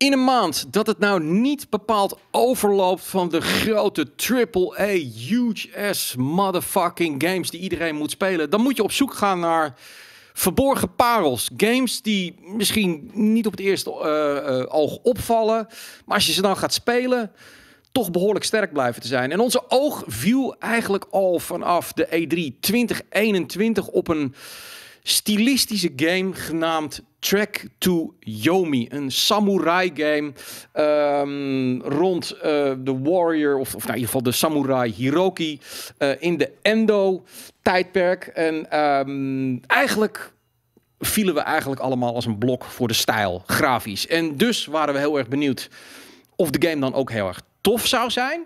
in een maand dat het nou niet bepaald overloopt van de grote AAA huge ass motherfucking games die iedereen moet spelen, dan moet je op zoek gaan naar verborgen parels. Games die misschien niet op het eerste eh, eh, oog opvallen, maar als je ze dan gaat spelen, toch behoorlijk sterk blijven te zijn. En onze oog viel eigenlijk al vanaf de E3 2021 op een stilistische game genaamd Track to Yomi. Een samurai game ehm, rond eh, de warrior, of, of nou, in ieder geval de samurai Hiroki eh, in de Endo-tijdperk. En ehm, eigenlijk vielen we eigenlijk allemaal als een blok voor de stijl, grafisch. En dus waren we heel erg benieuwd of de game dan ook heel erg tof zou zijn.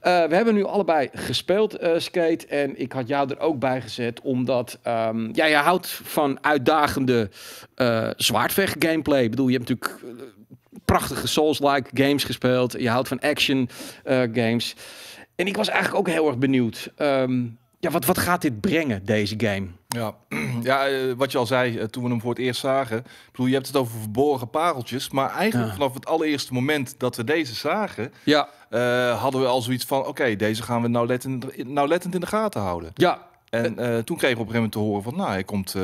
Eh, we hebben nu allebei gespeeld eh, skate en ik had jou er ook bij gezet omdat um, ja, jij houdt van uitdagende uh, zwaardvecht gameplay. Ik bedoel, je hebt natuurlijk prachtige Souls-like games gespeeld. Je houdt van action games. En ik was eigenlijk ook heel erg benieuwd. Ehm, ja, wat, wat gaat dit brengen, deze game? Ja, ja eh, wat je al zei eh, toen we hem voor het eerst zagen. Ik bedoel, je hebt het over verborgen pareltjes. Maar eigenlijk vanaf het allereerste moment dat we deze zagen... Ja. Eh, hadden we al zoiets van... oké, deze gaan we nauwlettend, nauwlettend in de gaten houden. Ja. En toen kregen we op een gegeven moment te horen van... nou, hij komt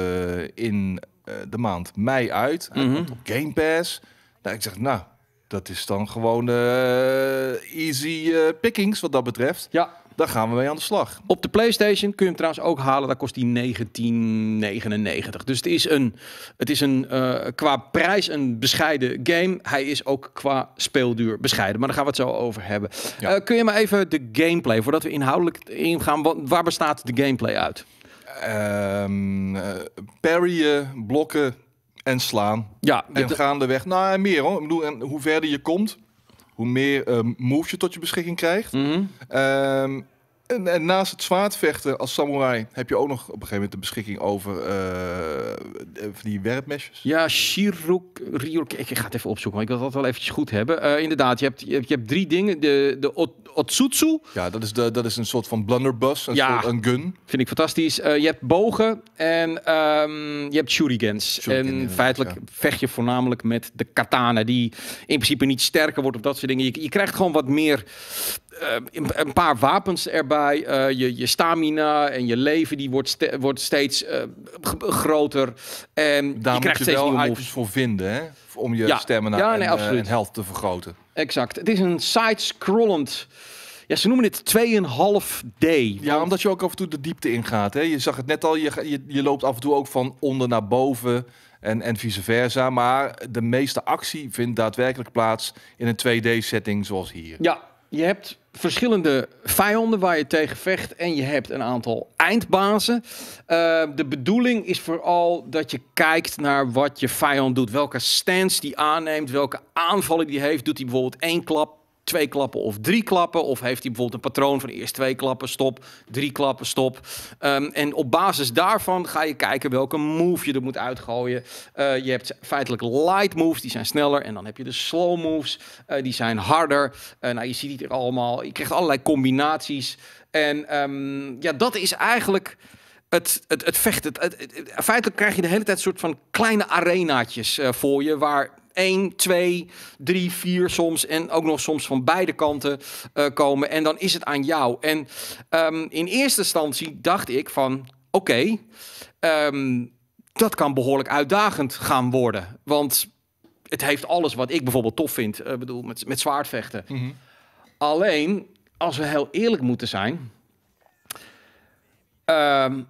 in de maand mei uit. Hij mhm. komt op Game Pass. Nou, ik zeg, nou, dat is dan gewoon easy pickings wat dat betreft. Ja. Daar gaan we mee aan de slag. Op de PlayStation kun je hem trouwens ook halen. Daar kost hij 19,99. Dus het is een, het is een eh, qua prijs een bescheiden game. Hij is ook qua speelduur bescheiden. Maar daar gaan we het zo over hebben. Eh, kun je maar even de gameplay, voordat we inhoudelijk ingaan, wat, waar bestaat de gameplay uit? Um, uh, parryen, blokken en slaan. Ja, en gaandeweg. Nou, en meer hoor. Ik bedoel, en hoe verder je komt, hoe meer move moves je tot je beschikking krijgt. Mhm. Ehm, en, naast het zwaardvechten als samurai heb je ook nog op een gegeven moment de beschikking over uh, die werpmesjes. Ja, Shiruk, Ryuk, ik ga het even opzoeken, maar ik wil dat wel eventjes goed hebben. Eh, inderdaad, je hebt, je hebt, drie dingen. De, de Otsutsu. Ja, dat is, de, dat is een soort van blunderbuss, een, ja, soort, een gun. vind ik fantastisch. Eh, je hebt bogen en ehm, je hebt shurikens. en feitelijk vecht je voornamelijk met de katana, die in principe niet sterker wordt of dat soort dingen. Je, je krijgt gewoon wat meer eh, een paar wapens erbij. Eh, je, je, stamina en je leven die wordt, wordt steeds eh, groter. En Daar je krijgt je steeds wel nieuwe items voor vinden, hè? Om je stemmen naar ja, nee, en, en health te vergroten. Exact. Het is een side-scrollend... Ja, ze noemen dit 2,5D. Ja, omdat je ook af en toe de diepte ingaat. Hè? Je zag het net al, je, je, je loopt af en toe ook van onder naar boven en, en vice versa. Maar de meeste actie vindt daadwerkelijk plaats in een 2D-setting zoals hier. Ja, je hebt verschillende vijanden waar je tegen vecht en je hebt een aantal eindbazen. Ehm, de bedoeling is vooral dat je kijkt naar wat je vijand doet. Welke stance die aanneemt, welke aanvallen die heeft. Doet hij bijvoorbeeld één klap, twee klappen of drie klappen? Of heeft hij bijvoorbeeld een patroon van eerst twee klappen, stop, drie klappen, stop? Ehm, en op basis daarvan ga je kijken welke move je er moet uitgooien. Eh, je hebt feitelijk light moves, die zijn sneller. En dan heb je de slow moves, eh, die zijn harder. Eh, nou, je ziet het er allemaal. Je krijgt allerlei combinaties. En ehm, ja, dat is eigenlijk het, het, het vechten. Het, feitelijk krijg je de hele tijd een soort van kleine arenaatjes voor je. Waar 1, 2, 3, 4 soms. En ook nog soms van beide kanten eh, komen. En dan is het aan jou. En ehm, in eerste instantie dacht ik van oké, ehm, dat kan behoorlijk uitdagend gaan worden. Want het heeft alles wat ik bijvoorbeeld tof vind. Eh, bedoel, met, met zwaardvechten. Mhm. Alleen, als we heel eerlijk moeten zijn. Ehm,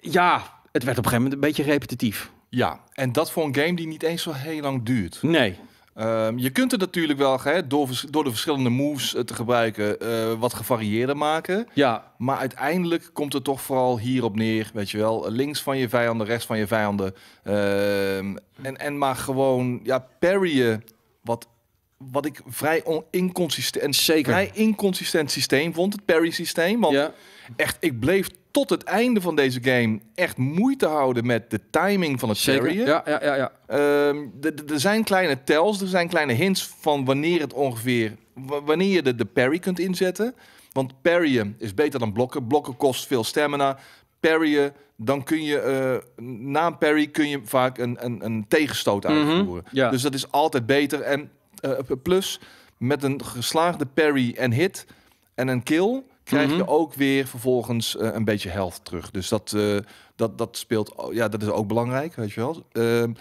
ja, het werd op een gegeven moment een beetje repetitief. Ja, en dat voor een game die niet eens zo heel lang duurt. Nee. Ehm, je kunt het natuurlijk wel hè, door, door, de verschillende moves eh, te gebruiken eh, wat gevarieerder maken. Ja. Maar uiteindelijk komt het toch vooral hierop neer. Weet je wel, links van je vijanden, rechts van je vijanden. Ehm, en, en maar gewoon ja, parryen. Wat, wat ik vrij inconsistent, Zeker. vrij inconsistent systeem vond, het parry systeem. Want echt, ik bleef tot het einde van deze game echt moeite houden met de timing van het serie. Ja, ja, ja. ja. Um, er zijn kleine tells, er zijn kleine hints van wanneer het ongeveer, wanneer je de, de parry kunt inzetten. Want parryen is beter dan blokken. Blokken kost veel stamina. Parryen, dan kun je eh, na een parry kun je vaak een, een, een tegenstoot mhm. uitvoeren. ja. Dus dat is altijd beter. En eh, plus, met een geslaagde parry en hit en een kill krijg je mhm. ook weer vervolgens eh, een beetje health terug. Dus dat, uh, dat, dat speelt, oh, ja, dat is ook belangrijk, weet je wel. Ehm,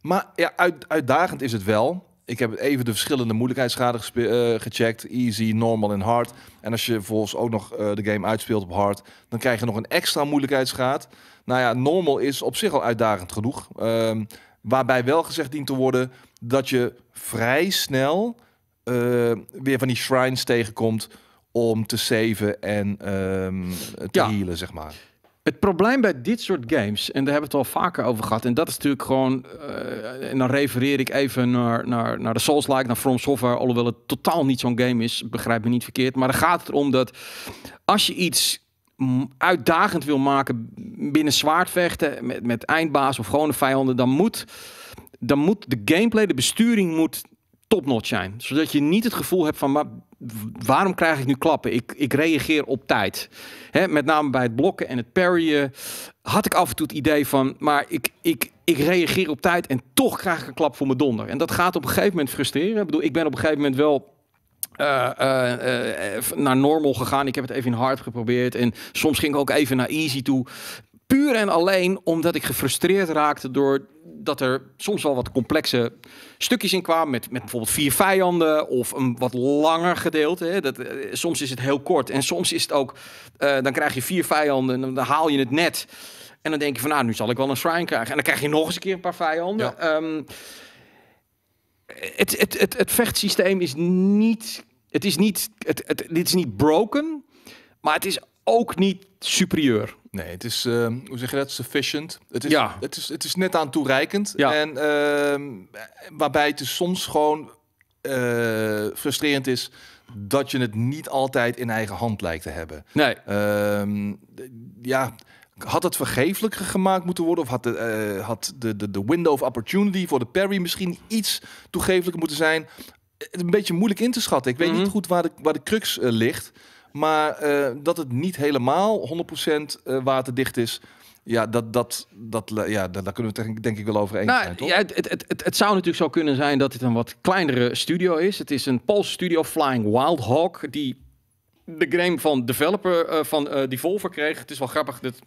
maar ja, uit, uitdagend is het wel. Ik heb even de verschillende moeilijkheidsgraden eh, gecheckt. Easy, normal en hard. En als je vervolgens ook nog de game uitspeelt op hard... dan krijg je nog een extra moeilijkheidsgraad. Nou ja, normal is op zich al uitdagend genoeg. Ehm, waarbij wel gezegd dient te worden dat je vrij snel... weer van die shrines tegenkomt om te saven en um, te healen, zeg maar. Het probleem bij dit soort games, en daar hebben we het al vaker over gehad, en dat is natuurlijk gewoon, eh, en dan refereer ik even naar, naar, naar de Souls-like, naar From Software, alhoewel het totaal niet zo'n game is, begrijp me niet verkeerd, maar dan gaat het erom dat als je iets uitdagend wil maken binnen zwaardvechten, met, met eindbaas of gewone vijanden, dan moet, dan moet de gameplay, de besturing moet topnotch zijn. Zodat je niet het gevoel hebt van, maar waarom krijg ik nu klappen? Ik, ik reageer op tijd. Hè, met name bij het blokken en het parryen had ik af en toe het idee van, maar ik, ik, ik reageer op tijd en toch krijg ik een klap voor mijn donder. En dat gaat op een gegeven moment frustreren. Ik bedoel, ik ben op een gegeven moment wel eh, eh, eh, naar normal gegaan. Ik heb het even in hard geprobeerd. En soms ging ik ook even naar easy toe. Puur en alleen omdat ik gefrustreerd raakte door dat er soms wel wat complexe stukjes in kwamen. Met, met bijvoorbeeld vier vijanden of een wat langer gedeelte. Hè. Dat, eh, soms is het heel kort en soms is het ook... Eh, dan krijg je vier vijanden en dan haal je het net. En dan denk je van, nou, nu zal ik wel een shrine krijgen. En dan krijg je nog eens een keer een paar vijanden. Ehm, het, het, het, het vechtsysteem is niet... Het is niet, het, het, dit is niet broken, maar het is ook niet superieur. Nee, het is, ehm, hoe zeg je dat, sufficient. Het is, ja. het is, het is net aan toereikend. Ja. En ehm, waarbij het dus soms gewoon eh, frustrerend is dat je het niet altijd in eigen hand lijkt te hebben. Nee. Ehm, ja, had het vergeeflijker gemaakt moeten worden? Of had, de, eh, had de, de, de window of opportunity voor de parry misschien iets toegeeflijker moeten zijn? Het een beetje moeilijk in te schatten. Ik weet niet mhm. goed waar de, waar de crux eh, ligt. Maar eh, dat het niet helemaal 100% eh, waterdicht is. Ja, dat, dat, dat, eh, ja daar, kunnen we het denk ik wel over eens nou, zijn, toch? Ja, het, het, het, zou natuurlijk zo kunnen zijn dat het een wat kleinere studio is. Het is een Poolse studio, Flying Wild Hawk, die de game van developer van uh, Devolver kreeg. Het is wel grappig, dat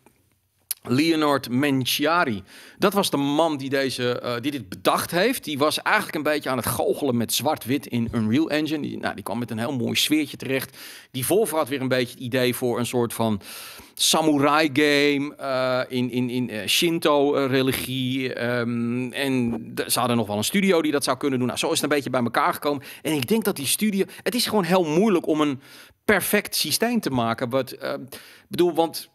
Leonard Menciari. Dat was de man die, deze, eh, die dit bedacht heeft. Die was eigenlijk een beetje aan het goochelen met zwart-wit in Unreal Engine. Die, nou, die kwam met een heel mooi sfeertje terecht. Die Volvo had weer een beetje het idee voor een soort van samurai game eh, in, in, in eh, Shinto-religie. Ehm, en ze hadden nog wel een studio die dat zou kunnen doen. Nou, zo is het een beetje bij elkaar gekomen. En ik denk dat die studio... Het is gewoon heel moeilijk om een perfect systeem te maken. Wat, bedoel, want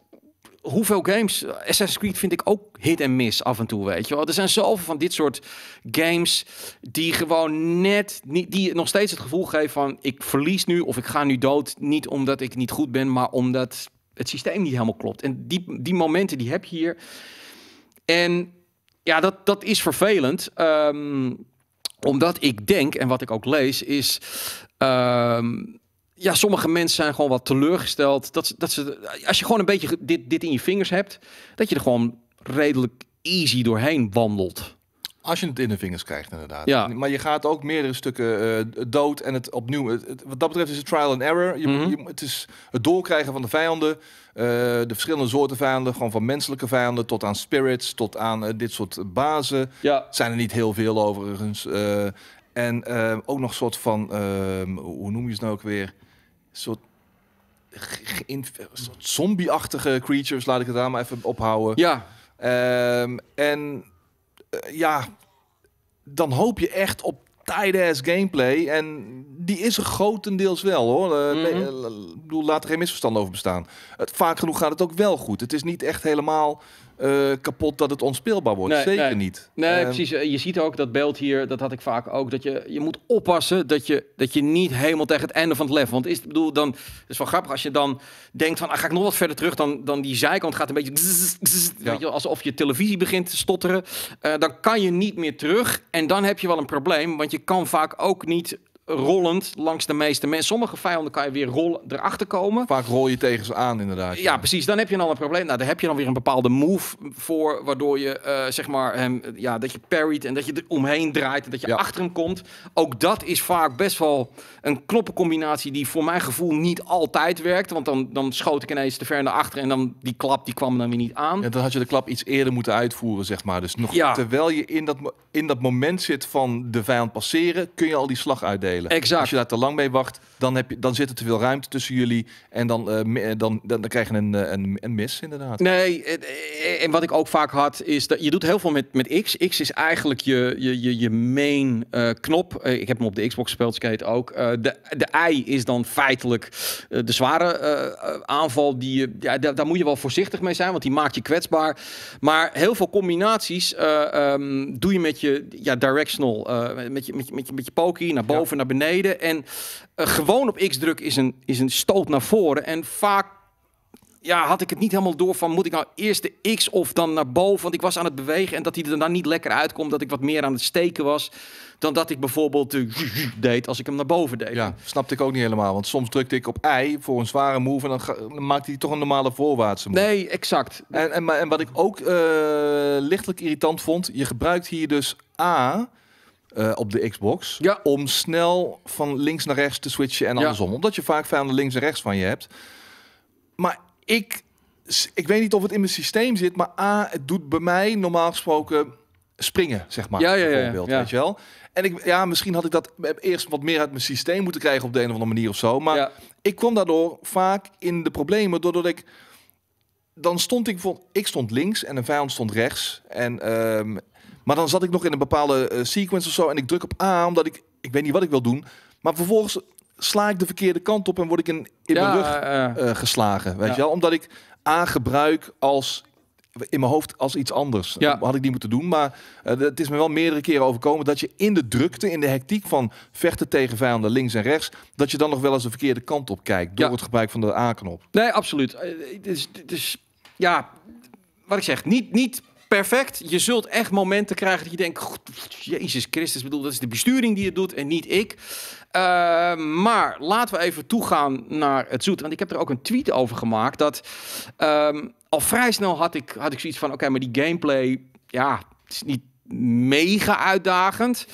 hoeveel games. Assassin's Creed vind ik ook hit en miss af en toe, weet je wel. Er zijn zoveel van dit soort games die gewoon net niet. die nog steeds het gevoel geven van. ik verlies nu of ik ga nu dood. Niet omdat ik niet goed ben, maar omdat het systeem niet helemaal klopt. En die, die momenten die heb je hier. En ja, dat, dat is vervelend. Ehm, omdat ik denk, en wat ik ook lees, is. Ehm, ja, sommige mensen zijn gewoon wat teleurgesteld. Dat, ze, dat ze, als je gewoon een beetje dit, dit in je vingers hebt, dat je er gewoon redelijk easy doorheen wandelt. Als je het in de vingers krijgt, inderdaad. Ja. Maar je gaat ook meerdere stukken eh, dood en het opnieuw. Het, wat dat betreft is het trial and error. Je, mhm. het is het doorkrijgen van de vijanden. Eh, de verschillende soorten vijanden, gewoon van menselijke vijanden tot aan spirits, tot aan eh, dit soort bazen. Ja. Zijn er niet heel veel overigens. en ook nog een soort van, ehm, hoe noem je het nou ook weer? soort, zombie-achtige creatures, laat ik het daar maar even ophouden. Ja. Ehm, en eh, ja, dan hoop je echt op tight-ass gameplay. En die is er grotendeels wel hoor. Eh, mhm. eh, ik bedoel, laat er geen misverstand over bestaan. vaak genoeg gaat het ook wel goed. Het is niet echt helemaal eh, kapot dat het onspeelbaar wordt. Nee, Zeker niet. Nee, ehm, precies. Eh, je ziet ook dat beeld hier, dat had ik vaak ook, dat je, je moet oppassen dat je, dat je niet helemaal tegen het einde van het level. Want is, bedoel, dan, is wel grappig als je dan denkt van, ah, ga ik nog wat verder terug, dan, dan die zijkant gaat een beetje, weet je, alsof je televisie begint te stotteren. Eh, dan kan je niet meer terug en dan heb je wel een probleem, want je kan vaak ook niet rollend langs de meeste mensen. Sommige vijanden kan je weer rollen, erachter komen. Vaak rol je tegen ze aan, inderdaad. Ja, precies. Dan heb je dan een probleem. Nou, daar heb je dan weer een bepaalde move voor, waardoor je uh, zeg maar hem, ja, dat je parryt en dat je er omheen draait en dat je achter hem komt. Ook dat is vaak best wel een knoppencombinatie die voor mijn gevoel niet altijd werkt. Want dan, dan schoot ik ineens te ver naar achter en dan die klap die kwam dan weer niet aan. En ja, dan had je de klap iets eerder moeten uitvoeren, zeg maar. Dus nog terwijl je in dat, in dat moment zit van de vijand passeren, kun je al die slag uitdelen. Exact. Als je daar te lang mee wacht, dan, heb je, dan zit er te veel ruimte tussen jullie. En dan, uh, dan, dan, dan krijg je een, eh, een, een, mis, inderdaad. Nee, en wat ik ook vaak had, is dat je doet heel veel met, met X. X is eigenlijk je, je, je, je main knop. ik heb hem op de Xbox gespeeld, Skate ook. de, de I is dan feitelijk de zware aanval. Die je, ja, daar, daar, moet je wel voorzichtig mee zijn, want die maakt je kwetsbaar. Maar heel veel combinaties ehm, doe je met je ja, directional. met, je, met, je, met, je, met je naar boven, naar beneden. En eh, gewoon op X-druk is een, is een stoot naar voren. En vaak ja, had ik het niet helemaal door van moet ik nou eerst de X of dan naar boven? Want ik was aan het bewegen en dat hij er dan niet lekker uitkomt. Dat ik wat meer aan het steken was dan dat ik bijvoorbeeld de eh, deed als ik hem naar boven deed. Ja, snapte ik ook niet helemaal. Want soms drukte ik op I voor een zware move en dan, maakte hij toch een normale voorwaartse move. Nee, exact. En, en, en wat ik ook eh, lichtelijk irritant vond, je gebruikt hier dus A eh, op de Xbox. Ja. Om snel van links naar rechts te switchen en andersom. Omdat je vaak vijanden links en rechts van je hebt. Maar ik, ik weet niet of het in mijn systeem zit. Maar A, het doet bij mij normaal gesproken springen, zeg maar. Ja, ja, ja, bijvoorbeeld, weet je wel. En ik, ja, misschien had ik dat eerst wat meer uit mijn systeem moeten krijgen op de een of andere manier of zo. Maar ik kwam daardoor vaak in de problemen doordat ik dan stond ik voor, ik stond links en een vijand stond rechts. En ehm, maar dan zat ik nog in een bepaalde eh, sequence of zo en ik druk op A omdat ik, ik weet niet wat ik wil doen. Maar vervolgens sla ik de verkeerde kant op en word ik in, in mijn rug eh, eh, geslagen. Weet je wel? Omdat ik A gebruik als in mijn hoofd als iets anders. Ja. Had ik niet moeten doen. Maar het is me wel meerdere keren overkomen dat je in de drukte, in de hectiek van vechten tegen vijanden links en rechts, dat je dan nog wel eens de verkeerde kant op kijkt door het gebruik van de A-knop. Nee, absoluut. Het is, het is, ja, wat ik zeg, niet, niet perfect. Je zult echt momenten krijgen dat je denkt: Jezus Christus, bedoel, dat is de besturing die het doet en niet ik. Eh, maar laten we even toegaan naar het zoet. Want ik heb er ook een tweet over gemaakt. Dat ehm, al vrij snel had ik, had ik zoiets van: oké, maar die gameplay, ja, het is niet mega uitdagend.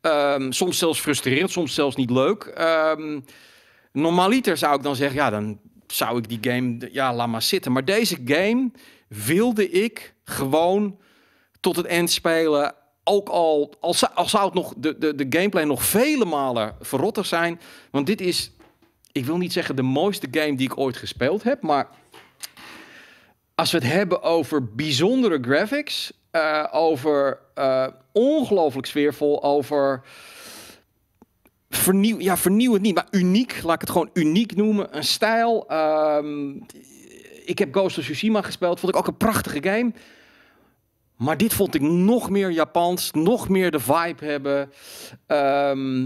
Ehm, soms zelfs frustrerend, soms zelfs niet leuk. Um, normaliter zou ik dan zeggen: ja, dan zou ik die game, ja, laat maar zitten. Maar deze game wilde ik gewoon tot het eind spelen. Ook al, als zou het nog, de, de, de gameplay nog vele malen verrotter zijn. Want dit is, ik wil niet zeggen de mooiste game die ik ooit gespeeld heb. Maar als we het hebben over bijzondere graphics. Eh, over uh, ongelooflijk sfeervol. Over vernieuw, ja, vernieuw niet, maar uniek. Laat ik het gewoon uniek noemen. Een stijl. Um, ik heb Ghost of Tsushima gespeeld. Vond ik ook een prachtige game. Maar dit vond ik nog meer Japans, nog meer de vibe hebben. Ehm,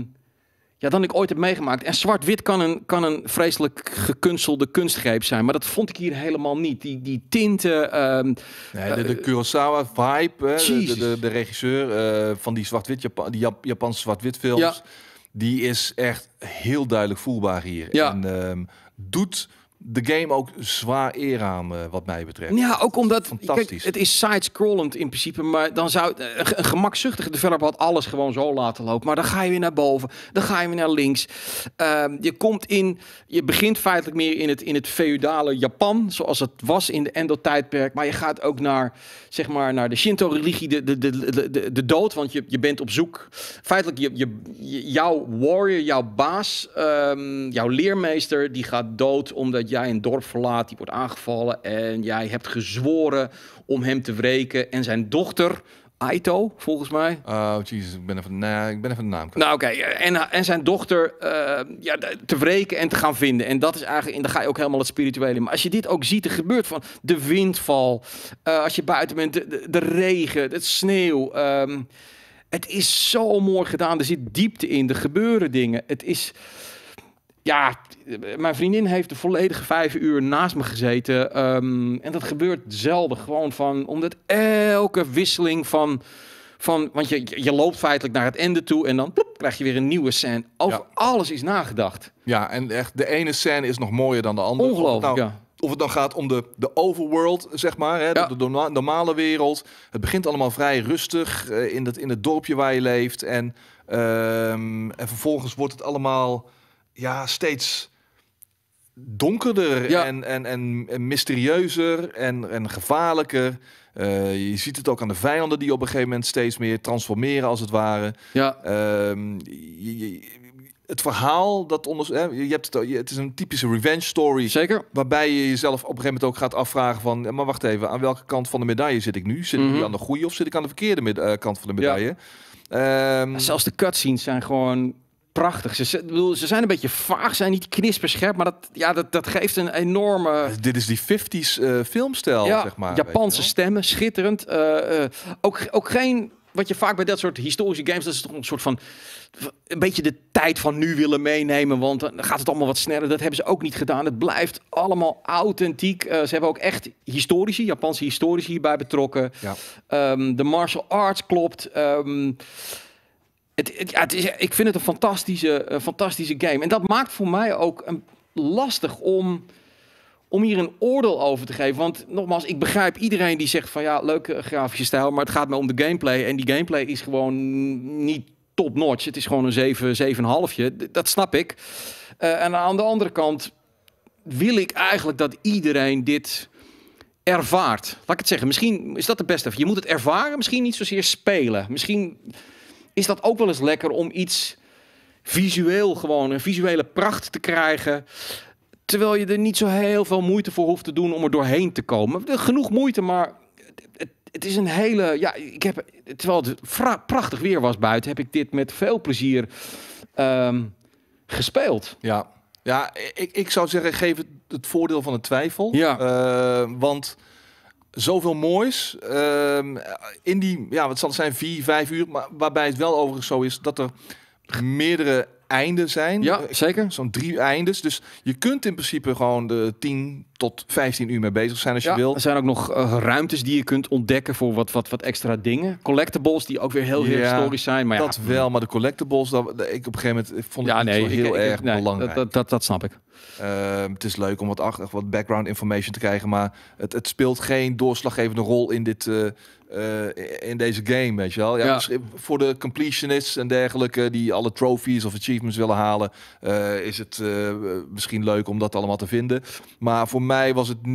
ja, dan ik ooit heb meegemaakt. En zwart-wit kan een, kan een vreselijk gekunstelde kunstgreep zijn. Maar dat vond ik hier helemaal niet. Die, die tinten. Ehm, nee, de, eh, Kurosawa-vibe. De, de, regisseur eh, van die, zwart-wit Japan, die Japanse zwart-wit films. Die is echt heel duidelijk voelbaar hier. Ja. En ehm, doet de game ook zwaar eer aan, eh, wat mij betreft. Ja, ook omdat Fantastisch. het is side-scrollend in principe, maar dan zou eh, een gemakzuchtige developer had alles gewoon zo laten lopen. Maar dan ga je weer naar boven, dan ga je weer naar links. Ehm, je komt in, je begint feitelijk meer in het, in het feudale Japan, zoals het was in de Endo-tijdperk. Maar je gaat ook naar, zeg maar, naar de Shinto-religie, de, de, de, de, de dood, want je, je bent op zoek. Feitelijk, je, je, jouw warrior, jouw baas, ehm, jouw leermeester, die gaat dood omdat jij een dorp verlaat, die wordt aangevallen en jij hebt gezworen om hem te wreken en zijn dochter Aito, volgens mij. Oh, jezus, ik ben even, nee, ik ben even de naam Nou, oké. Eh, en, eh, en zijn dochter eh, ja, te wreken en te gaan vinden. En dat is eigenlijk, in, dan ga je ook helemaal het spirituele Maar als je dit ook ziet, er gebeurt van de windval. als je buiten bent, de, de regen, het sneeuw. Ehm, het is zo mooi gedaan. Er zit diepte in. Er gebeuren dingen. Het is ja, mijn vriendin heeft de volledige vijf uur naast me gezeten. Ehm, en dat gebeurt zelden. Gewoon van, omdat elke wisseling van... van want je, je loopt feitelijk naar het einde toe en dan krijg je weer een nieuwe scène. Over alles is nagedacht. Ja, en echt de ene scène is nog mooier dan de andere. Ongelooflijk, nou- Of het dan gaat om de, de overworld, zeg maar, hè, de, normale wereld. Het begint allemaal vrij rustig eh, in, dat, in het dorpje waar je leeft. En, ehm, en vervolgens wordt het allemaal ja, steeds donkerder en, en, en, mysterieuzer en, en gevaarlijker. Eh, je ziet het ook aan de vijanden die op een gegeven moment steeds meer transformeren als het ware. Ja. Ehm, je, het verhaal dat onder, je hebt het, het is een typische revenge story. Zeker. Waarbij je jezelf op een gegeven moment ook gaat afvragen van, maar wacht even, aan welke kant van de medaille zit ik nu? Zit ik mhm. nu aan de goede of zit ik aan de verkeerde eh, kant van de medaille? Ehm, Zelfs de cutscenes zijn gewoon prachtig. Ze, ze, ze zijn een beetje vaag, zijn niet knisperscherp, maar dat, ja, dat, dat geeft een enorme... Dit is die 50s uh, eh, filmstijl, ja, zeg maar. Japanse stemmen, schitterend. Eh, eh, ook, ook geen wat je vaak bij dat soort historische games, dat is toch een soort van een beetje de tijd van nu willen meenemen, want dan gaat het allemaal wat sneller. Dat hebben ze ook niet gedaan. Het blijft allemaal authentiek. ze hebben ook echt historici, Japanse historici hierbij betrokken. Ja. Ehm, de martial arts klopt. Ehm, ik vind het een fantastische, fantastische game. En dat maakt voor mij ook een, lastig om, om hier een oordeel over te geven. Want nogmaals, ik begrijp iedereen die zegt van ja, leuke grafische stijl, maar het gaat me om de gameplay. En die gameplay is gewoon niet top notch. Het is gewoon een 7, 7,5. Dat snap ik. Eh, en aan de andere kant wil ik eigenlijk dat iedereen dit ervaart. Laat ik het zeggen. Misschien is dat het beste. Je moet het ervaren, misschien niet zozeer spelen. Misschien is dat ook wel eens lekker om iets visueel gewoon, een visuele pracht te krijgen. Terwijl je er niet zo heel veel moeite voor hoeft te doen om er doorheen te komen. Genoeg moeite, maar het, het is een hele. Ja, ik heb, terwijl het prachtig weer was buiten, heb ik dit met veel plezier ehm, gespeeld. Ja, ja ik, ik zou zeggen, geef het het voordeel van de twijfel. Ja. Eh, want zoveel moois. Ehm, in die, ja, wat zal het zijn, vier, vijf uur. Maar waarbij het wel overigens zo is dat er meerdere einden zijn. Ja, eh, zeker. Zo'n drie eindes. Dus je kunt in principe gewoon de 10, tot 15 uur mee bezig zijn als je wil. Er zijn ook nog eh, ruimtes die je kunt ontdekken voor wat, wat, wat extra dingen. Collectibles die ook weer heel, ja, historisch zijn. Maar dat ja, wel, maar de collectibles, dat, ik op een gegeven moment vond ik het nee, heel erg nee, belangrijk. Dat, dat, dat, snap ik. Ehm, het is leuk om wat, achter, wat background information te krijgen, maar het, het speelt geen doorslaggevende rol in dit... Eh, eh, in deze game, weet je wel. Ja, voor de completionists en dergelijke, die alle trophies of achievements willen halen, is het misschien leuk om dat allemaal te vinden. Maar voor mij was het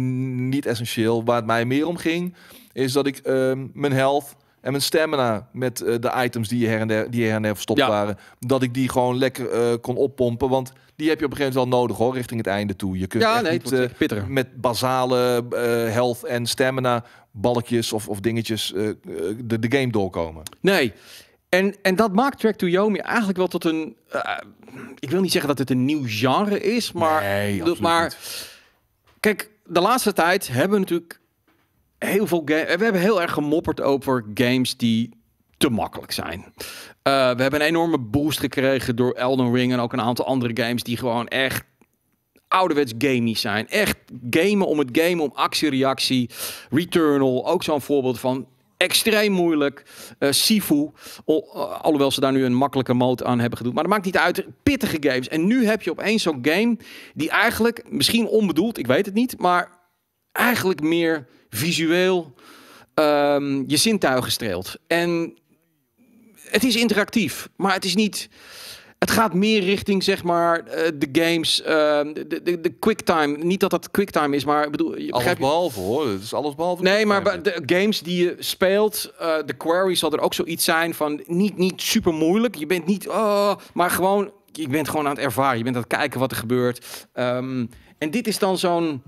niet essentieel. Waar het mij meer om ging, is dat ik ehm, mijn health en mijn stamina met eh, de items die her en der, die her en der verstopt waren, dat ik die gewoon lekker eh, kon oppompen. Want die heb je op een gegeven moment wel nodig hoor, richting het einde toe. Je kunt ja, niet, eh, met basale health en stamina balkjes of, of dingetjes de, de game doorkomen. Nee, en, en dat maakt Track to Yomi eigenlijk wel tot een... ik wil niet zeggen dat het een nieuw genre is, maar... Nee, maar, Kijk, de laatste tijd hebben we natuurlijk heel veel games. We hebben heel erg gemopperd over games die te makkelijk zijn. Eh, we hebben een enorme boost gekregen door Elden Ring en ook een aantal andere games die gewoon echt ouderwets gamey zijn. Echt gamen om het game, om actie-reactie. Returnal, ook zo'n voorbeeld van extreem moeilijk. Uh, Sifu, eh, alhoewel ze daar nu een makkelijke mode aan hebben gedaan. Maar dat maakt niet uit. Pittige games. En nu heb je opeens zo'n game die eigenlijk, misschien onbedoeld, ik weet het niet, maar eigenlijk meer visueel ehm, je zintuigen streelt. En het is interactief, maar het is niet het gaat meer richting, zeg maar, eh, de games, ehm, de, de, de quicktime. Niet dat dat quicktime is, maar ik bedoel... Je, alles behalve hoor, het is alles behalve Nee, maar de games die je speelt, eh, de query zal er ook zoiets zijn van niet, niet super moeilijk. Je bent niet, oh, maar gewoon, je bent gewoon aan het ervaren. Je bent aan het kijken wat er gebeurt. Ehm, en dit is dan zo'n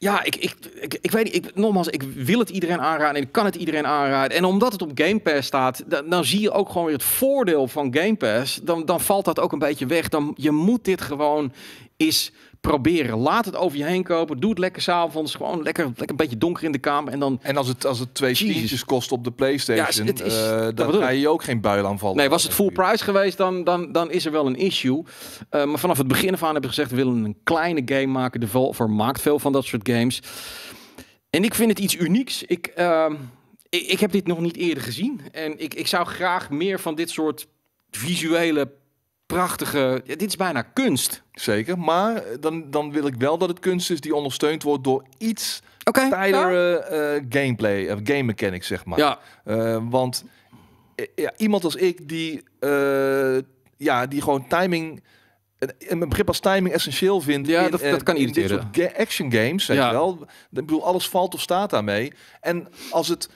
ja, ik, ik, ik, weet niet. Ik, nogmaals, ik wil het iedereen aanraden en ik kan het iedereen aanraden. En omdat het op Game Pass staat, dan, dan, zie je ook gewoon weer het voordeel van Game Pass. Dan, dan valt dat ook een beetje weg. Dan, je moet dit gewoon is proberen. Laat het over je heen kopen. Doe het lekker s'avonds. Gewoon lekker, lekker een beetje donker in de kamer. En, dan... en als, het, als het twee tientjes kost op de PlayStation, ja, eh, dan ga je ook geen buil aanvallen. Nee, was het full price geweest, dan, dan, dan is er wel een issue. Eh, maar vanaf het begin af aan hebben ze gezegd, we willen een kleine game maken. voor maakt veel van dat soort games. En ik vind het iets unieks. Ik, ehm, ik, ik, heb dit nog niet eerder gezien. En ik, ik zou graag meer van dit soort visuele prachtige. Ja, dit is bijna kunst. Zeker, maar dan, dan wil ik wel dat het kunst is die ondersteund wordt door iets okay, eh, gameplay, uh, game mechanics, zeg maar. Ja. Eh, want eh, ja, iemand als ik die, ja, die gewoon timing. Een begrip als timing essentieel vindt. Ja, in, dat, dat kan irriteren. dit soort action games. Zeg ja. wel. Ik bedoel, alles valt of staat daarmee. En als het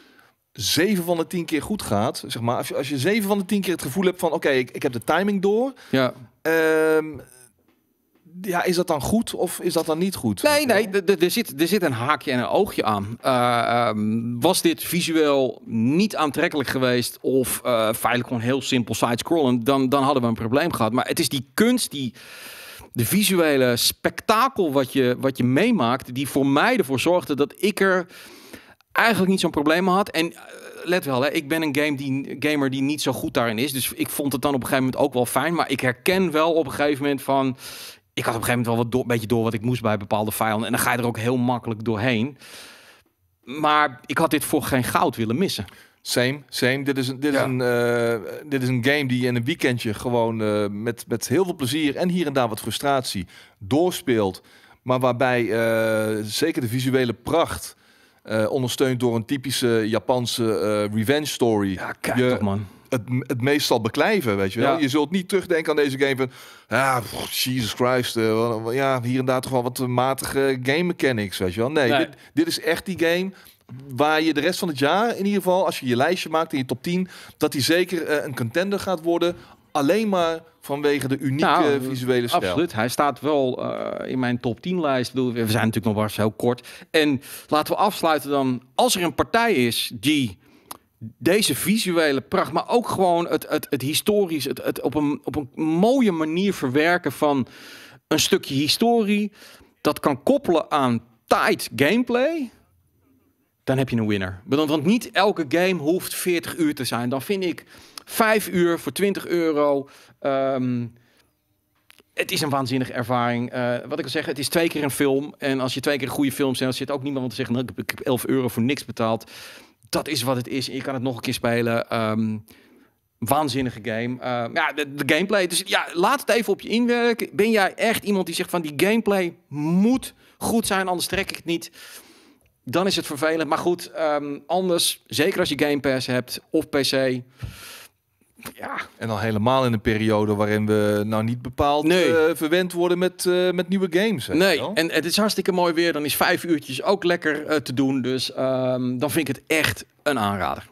zeven van de tien keer goed gaat, zeg maar, als je, als je zeven van de tien keer het gevoel hebt van, oké, ik, ik, heb de timing door. Ja. Ehm, ja, is dat dan goed of is dat dan niet goed? Nee, nee, er zit, er zit een haakje en een oogje aan. Eh, ehm, was dit visueel niet aantrekkelijk geweest of uh, feitelijk gewoon heel simpel side-scrollen, dan, dan hadden we een probleem gehad. Maar het is die kunst, die, de visuele spektakel wat je, wat je meemaakt, die voor mij ervoor zorgde dat ik er eigenlijk niet zo'n probleem had. En eh, let wel, hè, ik ben een game die, gamer die niet zo goed daarin is. Dus ik vond het dan op een gegeven moment ook wel fijn. Maar ik herken wel op een gegeven moment van. Ik had op een gegeven moment wel wat een beetje door wat ik moest bij bepaalde vijanden. En dan ga je er ook heel makkelijk doorheen. Maar ik had dit voor geen goud willen missen. Same, same. Dit is een, dit is een, eh, dit is een game die in een weekendje gewoon eh, met, met heel veel plezier en hier en daar wat frustratie doorspeelt. Maar waarbij zeker de visuele pracht eh, ondersteund door een typische Japanse eh, revenge story. Ja, kijk je, man. Het, het, meestal beklijven, weet je wel. Je zult niet terugdenken aan deze game van... ja, Jesus Christ, eh, ja, hier en daar toch wel wat matige game mechanics, weet je wel. Nee, Dit, dit is echt die game waar je de rest van het jaar in ieder geval, als je je lijstje maakt in je top 10, dat die zeker een contender gaat worden alleen maar vanwege de unieke nou, visuele stijl. Absoluut. Hij staat wel eh, in mijn top 10 lijst. We zijn natuurlijk nog maar zo kort. En laten we afsluiten dan. Als er een partij is die deze visuele pracht, maar ook gewoon het, het, het historisch, het, op, een, op een mooie manier verwerken van een stukje historie, dat kan koppelen aan tijd, gameplay dan heb je een winner. Want, want niet elke game hoeft 40 uur te zijn. Dan vind ik Vijf uur voor 20 euro. Ehm, het is een waanzinnige ervaring. Eh, wat ik al zeg, het is twee keer een film. En als je twee keer een goede film zet, zit ook niemand om te zeggen... Nou, ik, heb, ik heb 11 euro voor niks betaald. Dat is wat het is. je kan het nog een keer spelen. Ehm, waanzinnige game. Eh, ja, de, gameplay. Dus ja, laat het even op je inwerken. Ben jij echt iemand die zegt van die gameplay moet goed zijn, anders trek ik het niet. Dan is het vervelend. Maar goed, ehm, anders, zeker als je Game Pass hebt of PC ja, en al helemaal in een periode waarin we nou niet bepaald eh, verwend worden met, eh, met nieuwe games. Nee, en het is hartstikke mooi weer. Dan is vijf uurtjes ook lekker eh, te doen. Dus ehm, dan vind ik het echt een aanrader.